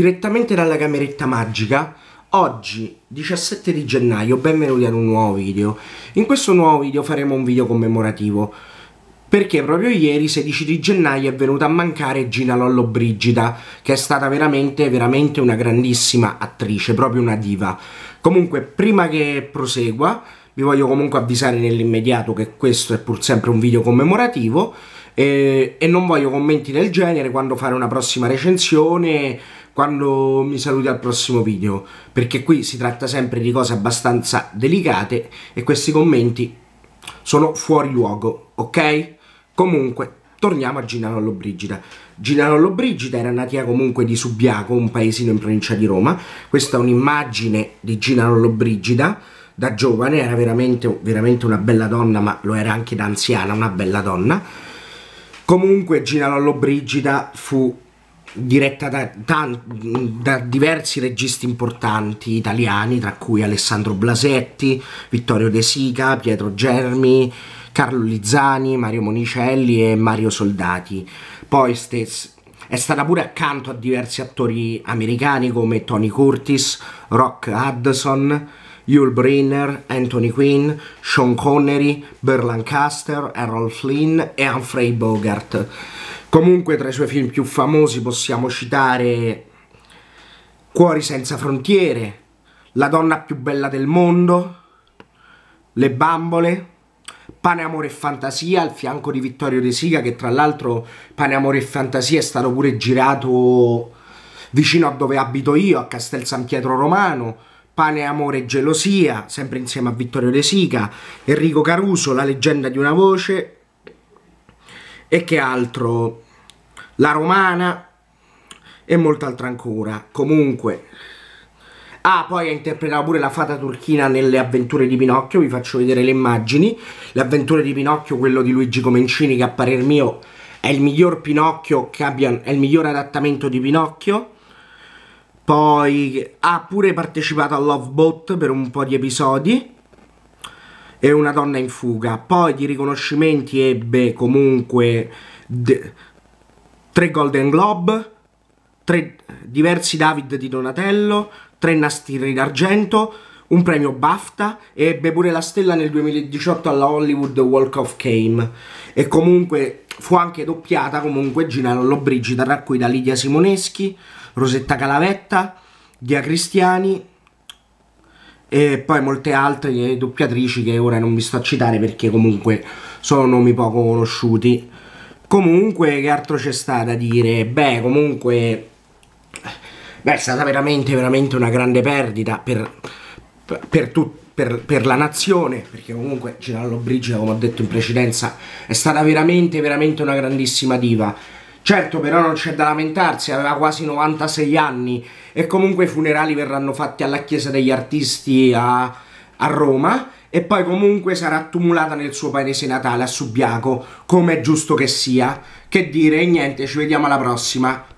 direttamente dalla cameretta magica oggi 17 di gennaio benvenuti ad un nuovo video in questo nuovo video faremo un video commemorativo perché proprio ieri 16 di gennaio è venuta a mancare Gina Lollo Brigida che è stata veramente veramente una grandissima attrice proprio una diva comunque prima che prosegua vi voglio comunque avvisare nell'immediato che questo è pur sempre un video commemorativo eh, e non voglio commenti del genere quando fare una prossima recensione quando mi saluti al prossimo video, perché qui si tratta sempre di cose abbastanza delicate e questi commenti sono fuori luogo, ok? Comunque, torniamo a Ginarollo Brigida. Ginarollo Brigida era natia comunque di Subiaco, un paesino in provincia di Roma. Questa è un'immagine di Ginarollo Brigida. Da giovane era veramente, veramente una bella donna, ma lo era anche da anziana, una bella donna. Comunque Ginarollo Brigida fu diretta da, da, da, diversi registi importanti italiani, tra cui Alessandro Blasetti, Vittorio De Sica, Pietro Germi, Carlo Lizzani, Mario Monicelli e Mario Soldati. Poi stes- è stata pure accanto a diversi attori americani come Tony Curtis, Rock Hudson, Yul Brenner, Anthony Quinn, Sean Connery, Burl Lancaster, Errol Flynn e Humphrey Bogart. Comunque tra i suoi film più famosi possiamo citare Cuori senza frontiere, La donna più bella del mondo, Le bambole, Pane, Amore e Fantasia al fianco di Vittorio De Siga che tra l'altro Pane, Amore e Fantasia è stato pure girato vicino a dove abito io, a Castel San Pietro Romano, Pane, Amore e Gelosia, sempre insieme a Vittorio De Sica, Enrico Caruso, La leggenda di una voce, e che altro? La Romana e molta ancora. Comunque, Ah, poi ha interpretato pure la fata turchina nelle avventure di Pinocchio, vi faccio vedere le immagini. Le avventure di Pinocchio, quello di Luigi Comencini, che a parer mio è il miglior Pinocchio che abbia, è il miglior adattamento di Pinocchio. Poi ha pure partecipato a Love Boat per un po' di episodi e una donna in fuga. Poi di riconoscimenti ebbe comunque tre Golden Globe, tre diversi David di Donatello, tre Nastiri d'argento, un premio BAFTA e ebbe pure la stella nel 2018 alla Hollywood Walk of Fame e comunque fu anche doppiata comunque Gina Lollobrigida tra cui da Lidia Simoneschi, Rosetta Calavetta, Dia Cristiani e poi molte altre doppiatrici che ora non vi sto a citare perché comunque sono nomi poco conosciuti. Comunque, che altro c'è stato da dire? Beh, comunque, beh, è stata veramente, veramente una grande perdita per, per, tu, per, per la nazione, perché comunque Girallo Brigida, come ho detto in precedenza, è stata veramente, veramente una grandissima diva. Certo, però non c'è da lamentarsi, aveva quasi 96 anni e comunque i funerali verranno fatti alla Chiesa degli Artisti a, a Roma e poi comunque sarà tumulata nel suo paese natale a Subiaco, come è giusto che sia. Che dire, e niente, ci vediamo alla prossima.